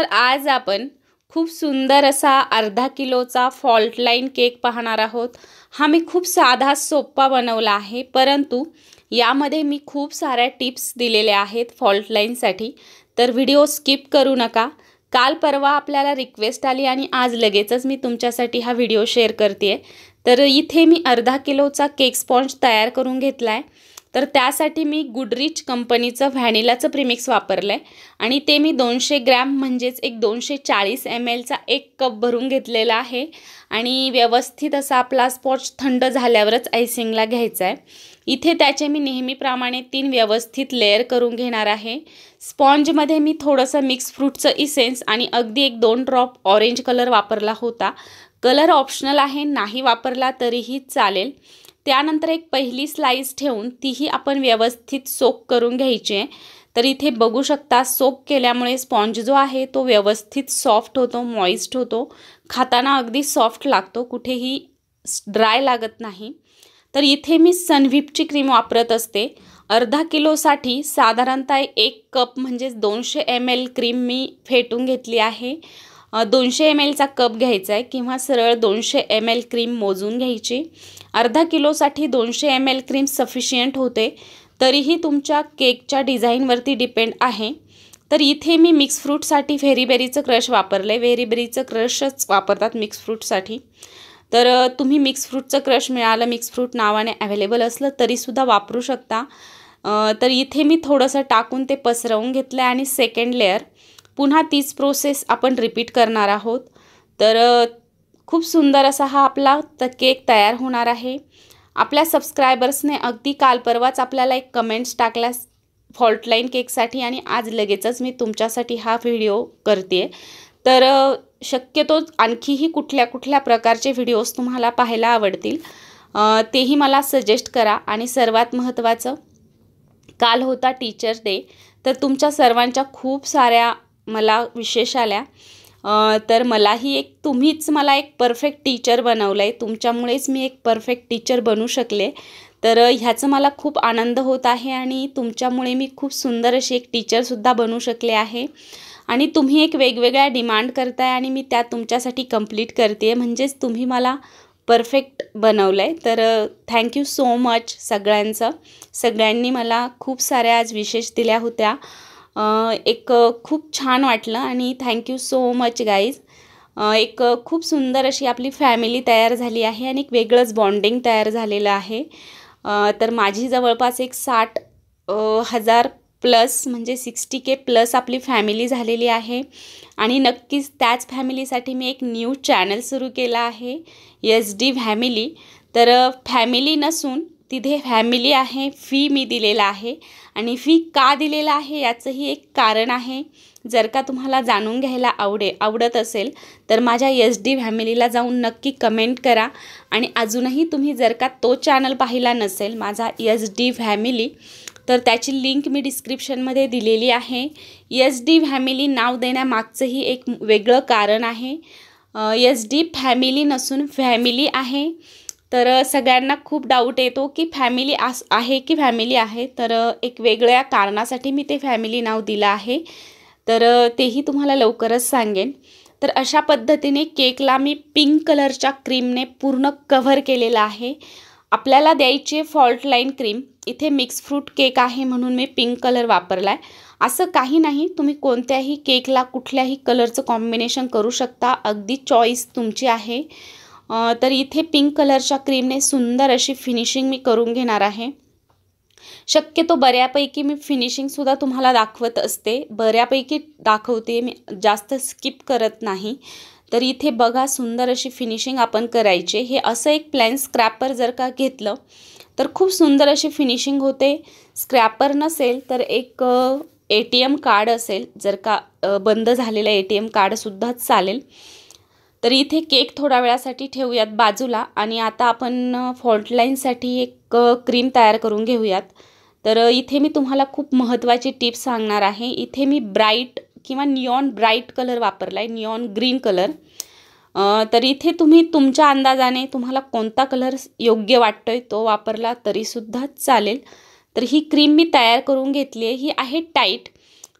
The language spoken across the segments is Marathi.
तर आज आपण खूप सुंदर असा अर्धा किलोचा फॉल्ट लाईन केक पाहणार आहोत हा मी खूप साधा सोप्पा बनवला आहे परंतु यामध्ये मी खूप साऱ्या टिप्स दिलेल्या आहेत फॉल्ट लाईनसाठी तर व्हिडिओ स्किप करू नका काल परवा आपल्याला रिक्वेस्ट आली आणि आज लगेचच मी तुमच्यासाठी हा व्हिडिओ शेअर करते तर इथे मी अर्धा किलोचा केक स्पॉन्ज तयार करून घेतला आहे तर त्यासाठी मी गुडरिच कंपनीचं व्हॅनिलाचं प्रिमिक्स वापरलं आहे आणि ते मी दोनशे ग्रॅम म्हणजेच एक दोनशे चाळीस एम एलचा एक कप भरून घेतलेला आहे आणि व्यवस्थित असा आपला स्पॉच थंड झाल्यावरच आयसिंगला घ्यायचा आहे इथे त्याचे मी नेहमीप्रमाणे तीन व्यवस्थित लेअर करून घेणार आहे स्पॉन्जमध्ये मी थोडंसं मिक्स फ्रूटचं इसेन्स आणि अगदी एक दोन ड्रॉप ऑरेंज कलर वापरला होता कलर ऑप्शनल आहे नाही वापरला तरीही चालेल त्यानंतर एक पहिली स्लाईस ठेवून तीही आपण व्यवस्थित सोक करून घ्यायची आहे तर इथे बघू शकता सोप केल्यामुळे स्पॉन्ज जो आहे तो व्यवस्थित सॉफ्ट होतो मॉइस्ट होतो खाताना अगदी सॉफ्ट लागतो कुठेही ड्राय लागत नाही तर इथे मी सनव्हीपची क्रीम वापरत असते अर्धा किलोसाठी साधारणतः एक कप म्हणजेच दोनशे एम एल क्रीम मी फेटून घेतली आहे दोनशे एम एलचा कप घ्यायचा आहे किंवा सरळ दोनशे एम एल क्रीम मोजून घ्यायची अर्धा किलोसाठी दोनशे एम एल क्रीम सफिशियंट होते तरीही तुमच्या केकच्या डिझाईनवरती डिपेंड आहे तर इथे मी मिक्स फ्रूटसाठी व्हेरीबेरीचं क्रश वापरलं आहे व्हेरीबेरीचं क्रशच वापरतात मिक्स फ्रूटसाठी तर तुम्ही मिक्स फ्रूटचं क्रश मिळालं मिक्स फ्रूट नावाने अवेलेबल असलं तरीसुद्धा वापरू शकता तर इथे मी थोडंसं टाकून ते पसरवून घेतलं आहे आणि सेकंड लेअर पुन्हा तीच प्रोसेस आपण रिपीट करणार आहोत तर खूप सुंदर असा हा आपला त केक तयार होणार आहे आपल्या सबस्क्रायबर्सने अगदी काल परवाच आपल्याला एक कमेंट्स टाकला फॉल्टलाईन केकसाठी आणि आज लगेचच मी तुमच्यासाठी हा व्हिडिओ करते तर शक्यतो आणखीही कुठल्या कुठल्या प्रकारचे व्हिडिओज तुम्हाला पाहायला आवडतील तेही मला सजेस्ट करा आणि सर्वात महत्त्वाचं काल होता टीचर डे तर तुमच्या सर्वांच्या खूप साऱ्या मला विशेष आल्या तर मलाही एक तुम्हीच मला एक परफेक्ट टीचर बनवलं आहे तुमच्यामुळेच मी एक परफेक्ट टीचर बनू शकले तर ह्याचं मला खूप आनंद होत आहे आणि तुमच्यामुळे मी खूप सुंदर अशी एक टीचरसुद्धा बनू शकले आहे आणि तुम्ही एक वेगवेगळ्या डिमांड करताय आणि मी त्या तुमच्यासाठी कंप्लीट करते आहे म्हणजेच तुम्ही मला परफेक्ट बनवलं आहे तर थँक्यू सो मच सगळ्यांचं सगळ्यांनी मला खूप साऱ्या आज विशेष दिल्या होत्या एक खूप छान वाटलं आणि थँक्यू सो मच गाईज एक खूप सुंदर अशी आपली फॅमिली तयार झाली आहे आणि एक वेगळंच बॉन्डिंग तयार झालेलं आहे तर माझी जवळपास एक साठ हजार प्लस म्हणजे सिक्स्टी के प्लस आपली फॅमिली झालेली आहे आणि नक्कीच त्याच फॅमिलीसाठी मी एक न्यू चॅनल सुरू केला आहे एस डी फॅमिली तर फॅमिली नसून तिथे फॅमिली आहे फी मी दिलेला आहे आणि फी का दिलेला आहे याचंही एक कारण आहे जर का तुम्हाला जाणून घ्यायला आवडे आवडत असेल तर माझ्या एस डी फॅमिलीला जाऊन नक्की कमेंट करा आणि अजूनही तुम्ही जर का तो चॅनल पाहिला नसेल माझा एस डी फॅमिली तर त्याची लिंक मी डिस्क्रिप्शनमध्ये दिलेली आहे एस डी फॅमिली नाव देण्यामागचंही एक वेगळं कारण आहे एस डी फॅमिली नसून फॅमिली आहे तर सगळ्यांना खूप डाऊट येतो की फॅमिली आस आहे की फॅमिली आहे तर एक वेगळ्या कारणासाठी मी ते फॅमिली नाव दिलं आहे तर तेही तुम्हाला लवकरच सांगेन तर अशा पद्धतीने केकला मी पिंक कलरच्या क्रीमने पूर्ण कव्हर केलेला आहे आपल्याला द्यायची आहे फॉल्ट लाईन क्रीम इथे मिक्स फ्रूट केक आहे म्हणून मी पिंक कलर वापरला आहे असं काही नाही तुम्ही कोणत्याही केकला कुठल्याही कलरचं कॉम्बिनेशन करू शकता अगदी चॉईस तुमची आहे तर इथे पिंक कलरच्या क्रीमने सुंदर अशी फिनिशिंग मी करून घेणार आहे शक्यतो बऱ्यापैकी मी फिनिशिंगसुद्धा तुम्हाला दाखवत असते बऱ्यापैकी दाखवते मी जास्त स्किप करत नाही तर इथे बघा सुंदर अशी फिनिशिंग आपण करायचे हे असं एक प्लॅन स्क्रॅपर जर का घेतलं तर खूप सुंदर अशी फिनिशिंग होते स्क्रॅपर नसेल तर एक ए टी एम कार्ड असेल जर का बंद झालेलं ए टी एम कार्डसुद्धा चालेल तर इथे केक थोड्या वेळासाठी ठेवूयात बाजूला आणि आता आपण फॉल्टलाईनसाठी एक क्रीम तयार करून घेऊयात तर इथे मी तुम्हाला खूप महत्त्वाची टिप्स सांगणार आहे इथे मी ब्राईट किंवा नियॉन ब्राईट कलर वापरला आहे निऑन ग्रीन कलर तर इथे तुम्ही तुमच्या अंदाजाने तुम्हाला कोणता कलर योग्य वाटतो तो वापरला तरीसुद्धा चालेल तर ही क्रीम मी तयार करून घेतली आहे ही आहे टाईट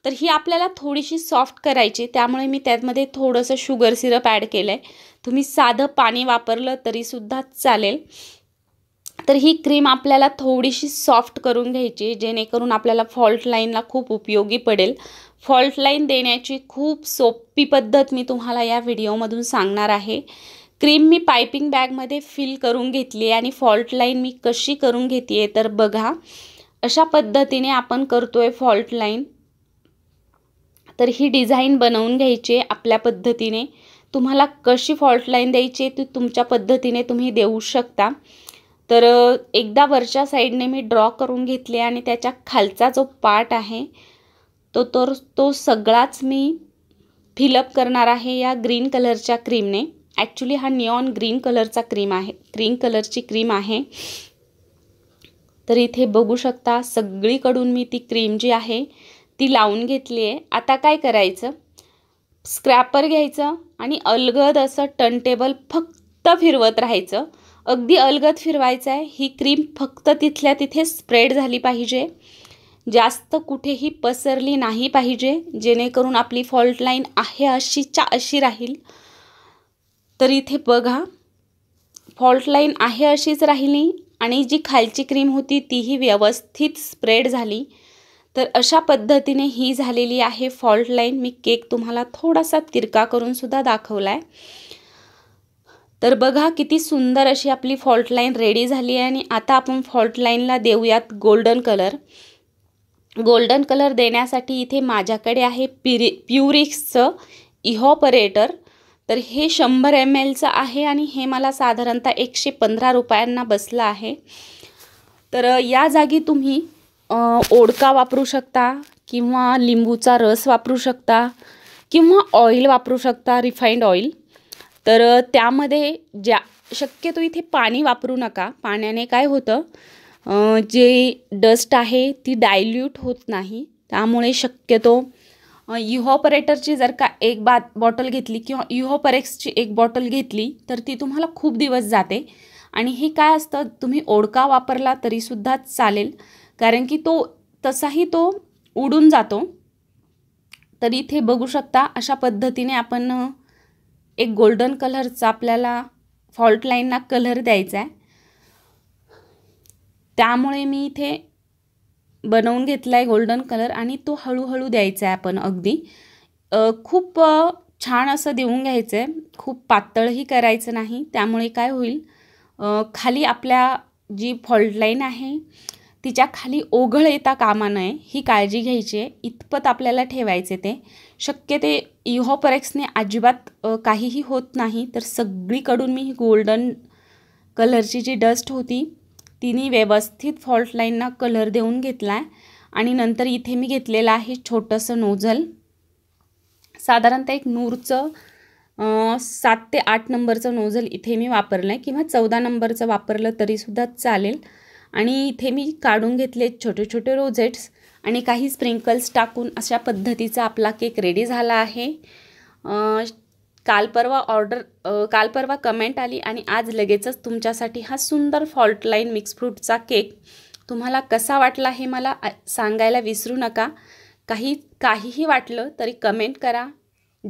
तर ही आपल्याला थोडीशी सॉफ्ट करायची त्यामुळे मी त्यामध्ये थोडंसं शुगर सिरप ॲड केलं आहे तुम्ही साधं पाणी वापरलं तरीसुद्धा चालेल तर ही क्रीम आपल्याला थोडीशी सॉफ्ट करून घ्यायची जेणेकरून आपल्याला फॉल्ट लाईनला खूप उपयोगी पडेल फॉल्ट लाईन देण्याची खूप सोपी पद्धत मी तुम्हाला या व्हिडिओमधून सांगणार आहे क्रीम मी पायपिंग बॅगमध्ये फिल करून घेतली आहे आणि फॉल्ट लाईन मी कशी करून घेते आहे तर बघा अशा पद्धतीने आपण करतो आहे फॉल्ट लाईन तर ही डिझाईन बनवून घ्यायची आहे आपल्या पद्धतीने तुम्हाला कशी फॉल्ट लाईन द्यायची आहे ती तुमच्या पद्धतीने तुम्ही देऊ शकता तर एकदा वरच्या साईडने मी ड्रॉ करून घेतले आणि त्याच्या खालचा जो पार्ट आहे तो तर तो सगळाच मी फिलअप करणार आहे या ग्रीन कलरच्या क्रीमने ॲक्च्युली हा निऑन ग्रीन कलरचा क्रीम आहे ग्रीन कलरची क्रीम आहे तर इथे बघू शकता सगळीकडून मी ती क्रीम जी आहे ती लावून घेतली आहे आता काय करायचं स्क्रॅपर घ्यायचं आणि अलगद असं टनटेबल फक्त फिरवत राहायचं अगदी अलगद फिरवायचं आहे ही क्रीम फक्त तिथल्या तिथे स्प्रेड झाली पाहिजे जास्त कुठेही पसरली नाही पाहिजे जेणेकरून आपली फॉल्ट लाईन आहे अशीच्या अशी राहील तर इथे बघा फॉल्ट लाईन आहे अशीच राहिली आणि जी खालची क्रीम होती तीही व्यवस्थित स्प्रेड झाली तर अशा पद्धतीने ही झालेली आहे फॉल्ट लाईन मी केक तुम्हाला थोडासा तिरका करूनसुद्धा दाखवला आहे तर बघा किती सुंदर अशी आपली फॉल्ट लाईन रेडी झाली आहे आणि आता आपण फॉल्ट लाईनला देऊयात गोल्डन कलर गोल्डन कलर देण्यासाठी इथे माझ्याकडे आहे पिरि प्युरिक्सचं इहॉपरेटर तर हे शंभर एम एलचं आहे आणि हे मला साधारणतः एकशे पंधरा रुपयांना बसलं आहे तर या जागी तुम्ही ओडका वापरू शकता किंवा लिंबूचा रस वापरू शकता किंवा ऑइल वापरू शकता रिफाईंड ऑईल तर त्यामध्ये ज्या शक्यतो इथे पाणी वापरू नका पाण्याने काय होतं जे डस्ट आहे ती डायल्यूट होत नाही त्यामुळे शक्यतो युहॉपरेटरची जर का एक बा बॉटल घेतली किंवा युहॉपरेक्सची एक बॉटल घेतली तर ती तुम्हाला खूप दिवस जाते आणि हे काय असतं तुम्ही ओडका वापरला तरीसुद्धा चालेल कारण की तो तसाही तो उडून जातो तर इथे बघू शकता अशा पद्धतीने आपण एक गोल्डन कलरचा आपल्याला फॉल्ट लाईनला कलर द्यायचा आहे त्यामुळे मी इथे बनवून घेतला आहे गोल्डन कलर आणि तो हळूहळू द्यायचा आहे आपण अगदी खूप छान असं देऊन घ्यायचं आहे खूप पातळही करायचं नाही त्यामुळे काय होईल खाली आपल्या जी फॉल्ट लाईन आहे तिच्या खाली ओघळ येता कामा नये ही काळजी घ्यायची आहे इतपत आपल्याला ठेवायचे ते शक्य ते इहोपरेक्सने अजिबात काहीही होत नाही तर सगळीकडून मी ही गोल्डन कलरची जी डस्ट होती तिने व्यवस्थित फॉल्ट लाईनना कलर देऊन घेतला आहे आणि नंतर इथे मी घेतलेलं आहे छोटंसं नोझल साधारणतः एक नूरचं सात ते आठ नंबरचं नोझल इथे मी वापरलं आहे किंवा चौदा नंबरचं वापरलं तरीसुद्धा चालेल आणि इथे मी काढून घेतले छोटे छोटे रोजेट्स आणि काही स्प्रिंकल्स टाकून अशा पद्धतीचा आपला केक रेडी झाला आहे काल परवा ऑर्डर काल परवा कमेंट आली आणि आज लगेचच तुमच्यासाठी हा सुंदर फॉल्ट लाईन मिक्स फ्रूटचा केक तुम्हाला कसा वाटला हे मला सांगायला विसरू नका काही काहीही वाटलं तरी कमेंट करा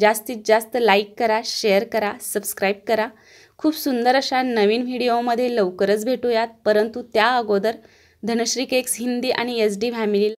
जास्तीत जास्त लाईक करा शेअर करा सबस्क्राईब करा खूप सुंदर अशा नवीन व्हिडिओमध्ये लवकरच भेटूयात परंतु त्या अगोदर धनश्री केक्स हिंदी आणि एस डी फॅमिली